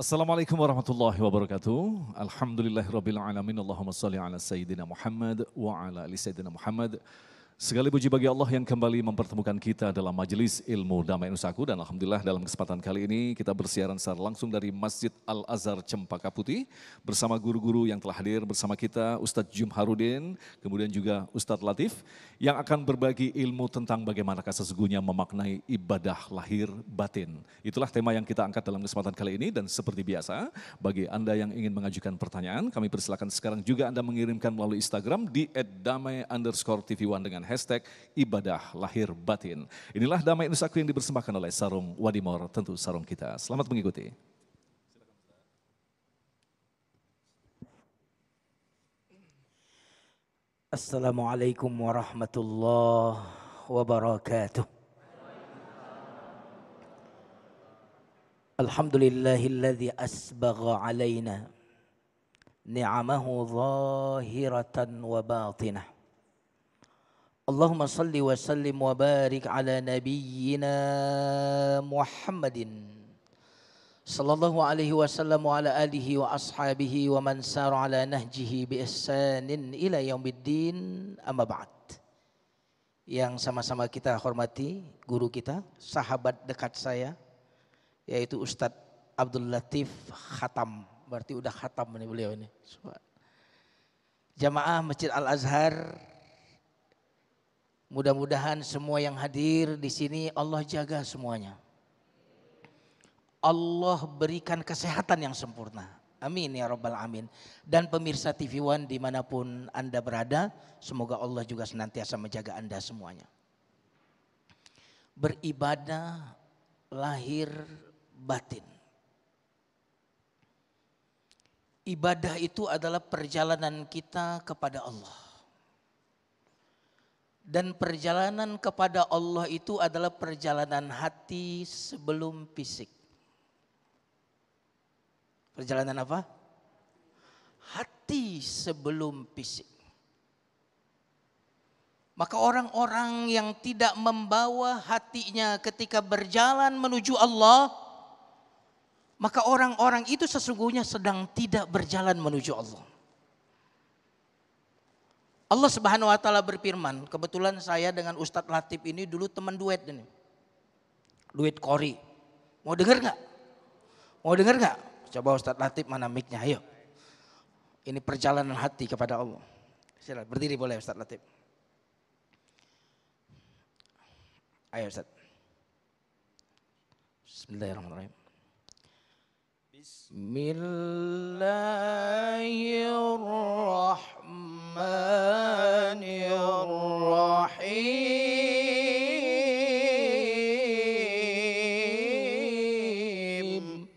Assalamualaikum warahmatullahi wabarakatuh. Alhamdulillahirabbil alamin. Allahumma shalli ala sayyidina Muhammad wa ala ali sayyidina Muhammad. Segala puji bagi Allah yang kembali mempertemukan kita dalam majelis ilmu damai Nusaku dan Alhamdulillah dalam kesempatan kali ini kita bersiaran secara langsung dari Masjid Al-Azhar Cempaka Putih bersama guru-guru yang telah hadir bersama kita Ustadz Jum Harudin kemudian juga Ustadz Latif yang akan berbagi ilmu tentang bagaimanakah sesungguhnya memaknai ibadah lahir batin. Itulah tema yang kita angkat dalam kesempatan kali ini dan seperti biasa bagi Anda yang ingin mengajukan pertanyaan kami persilakan sekarang juga Anda mengirimkan melalui Instagram di @damai_tv1 dengan hashtag ibadah lahir batin. Inilah damai Nusaku yang dipersembahkan oleh Sarung Wadimor, tentu sarung kita. Selamat mengikuti. Assalamualaikum warahmatullahi wabarakatuh. Alhamdulillahilladzi asbagha alaina ni'amahu zahiratan wa batinah. Allahumma salli wa sallim wa barik ala nabiyyina Muhammadin sallallahu alaihi wasallam wa ala alihi wa ashabihi wa man sar ala nahjihi bi ihsanin ila yaumiddin amma ba'd yang sama-sama kita hormati guru kita sahabat dekat saya yaitu Ustadz Abdul Latif Khatam berarti udah khatam nih beliau ini jamaah Masjid Al Azhar Mudah-mudahan semua yang hadir di sini Allah jaga semuanya. Allah berikan kesehatan yang sempurna. Amin ya Rabbal Amin. Dan pemirsa TV One dimanapun Anda berada, semoga Allah juga senantiasa menjaga Anda semuanya. Beribadah lahir batin. Ibadah itu adalah perjalanan kita kepada Allah dan perjalanan kepada Allah itu adalah perjalanan hati sebelum fisik. Perjalanan apa? Hati sebelum fisik. Maka orang-orang yang tidak membawa hatinya ketika berjalan menuju Allah, maka orang-orang itu sesungguhnya sedang tidak berjalan menuju Allah. Allah Subhanahu wa taala berfirman, kebetulan saya dengan Ustadz Latif ini dulu teman duet ini. Duet kori. Mau dengar nggak? Mau dengar nggak? Coba Ustadz Latif mana mic-nya, ayo. Ini perjalanan hati kepada Allah. Silakan berdiri boleh Ustadz Latif. Ayo Ustadz. Bismillahirrahmanirrahim. بسم الله الرحمن الرحيم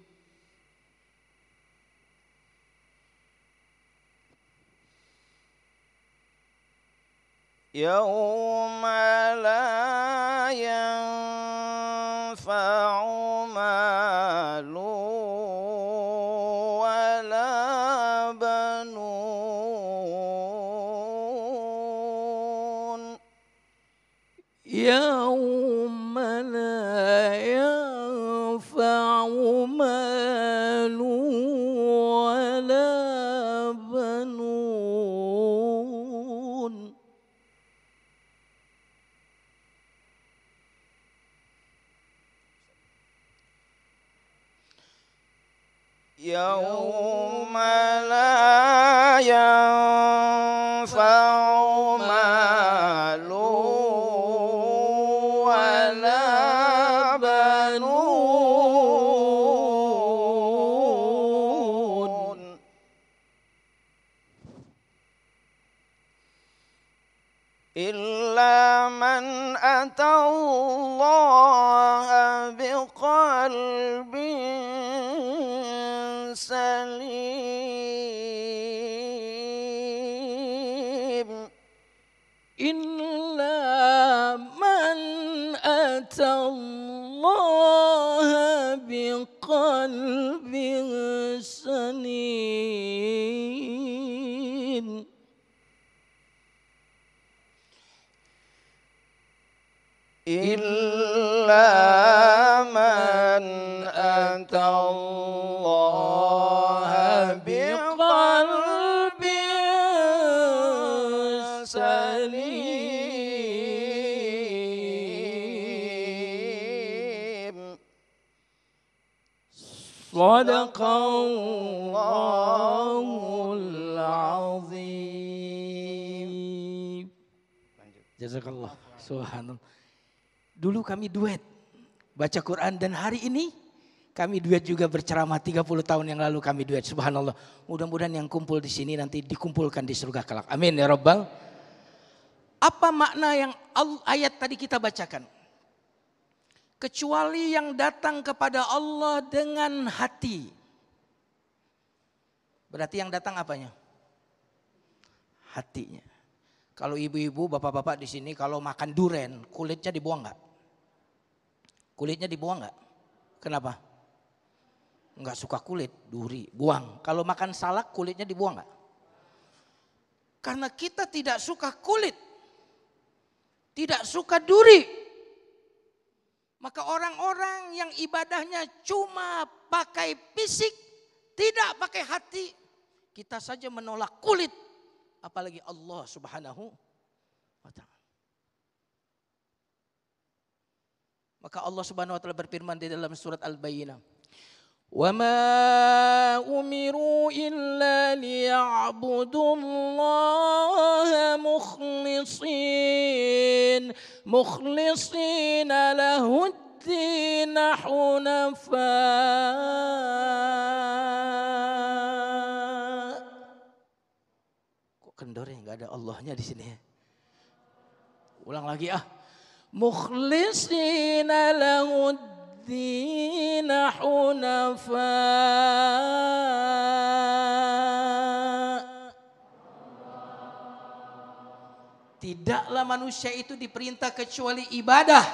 يوم لا ينفع ينفع مال ولا بنون يوم لا إلا من أتى الله بقلب سليم إلا من أتى الله بقلب سليم إلا من أتى الله بقلب سليم صدق الله العظيم جزاك الله سبحان الله Dulu kami duet baca Quran dan hari ini kami duet juga berceramah 30 tahun yang lalu kami duet. Subhanallah. Mudah-mudahan yang kumpul di sini nanti dikumpulkan di surga kelak. Amin ya rabbal. Apa makna yang ayat tadi kita bacakan? Kecuali yang datang kepada Allah dengan hati. Berarti yang datang apanya? Hatinya. Kalau ibu-ibu, bapak-bapak di sini kalau makan duren, kulitnya dibuang nggak? Kulitnya dibuang nggak? Kenapa? Nggak suka kulit, duri, buang. Kalau makan salak kulitnya dibuang nggak? Karena kita tidak suka kulit, tidak suka duri. Maka orang-orang yang ibadahnya cuma pakai fisik, tidak pakai hati, kita saja menolak kulit, apalagi Allah Subhanahu wa taala. Maka Allah Subhanahu wa taala berfirman di dalam surat Al-Bayyinah. Wa ma umiru illa liya'budu Allah mukhlishin mukhlishin lahu الدين Kok kendor ya nggak ada Allahnya di sini ya? Ulang lagi ah. مخلصين له الدين حنفاء Tidaklah manusia itu diperintah kecuali ibadah.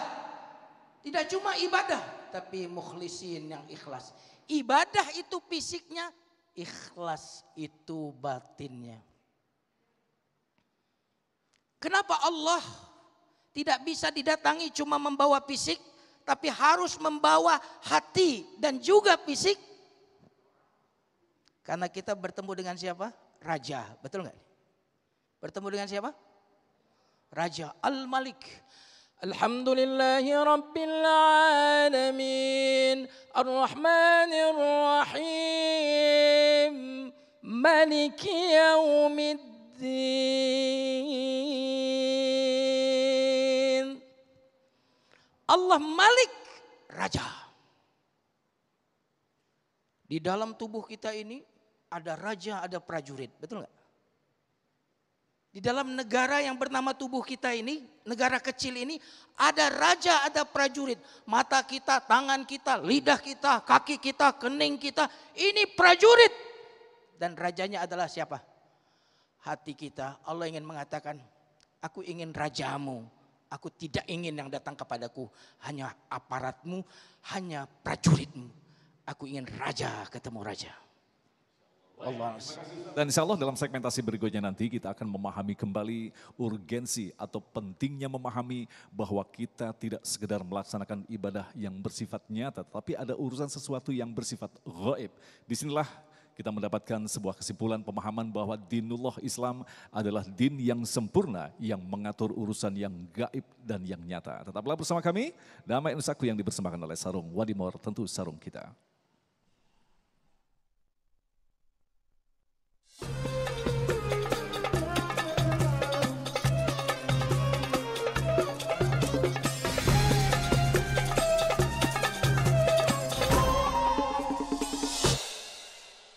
Tidak cuma ibadah, tapi mukhlisin yang ikhlas. Ibadah itu fisiknya, ikhlas itu batinnya. Kenapa Allah tidak bisa didatangi cuma membawa fisik, tapi harus membawa hati dan juga fisik. Karena kita bertemu dengan siapa? Raja, betul nggak? Bertemu dengan siapa? Raja Al-Malik. Alhamdulillahi Rabbil Alamin ar ar Rahim Maliki Yawmiddin Allah Malik Raja. Di dalam tubuh kita ini ada raja, ada prajurit, betul nggak? Di dalam negara yang bernama tubuh kita ini, negara kecil ini, ada raja, ada prajurit. Mata kita, tangan kita, lidah kita, kaki kita, kening kita, ini prajurit. Dan rajanya adalah siapa? Hati kita. Allah ingin mengatakan, aku ingin rajamu, Aku tidak ingin yang datang kepadaku hanya aparatmu, hanya prajuritmu. Aku ingin raja ketemu raja. Allah. Dan insya Allah dalam segmentasi berikutnya nanti kita akan memahami kembali urgensi atau pentingnya memahami bahwa kita tidak sekedar melaksanakan ibadah yang bersifat nyata, tapi ada urusan sesuatu yang bersifat gaib. Disinilah kita mendapatkan sebuah kesimpulan pemahaman bahwa dinullah Islam adalah din yang sempurna yang mengatur urusan yang gaib dan yang nyata. Tetaplah bersama kami, damai nusaku yang dipersembahkan oleh Sarung Wadimor, tentu sarung kita.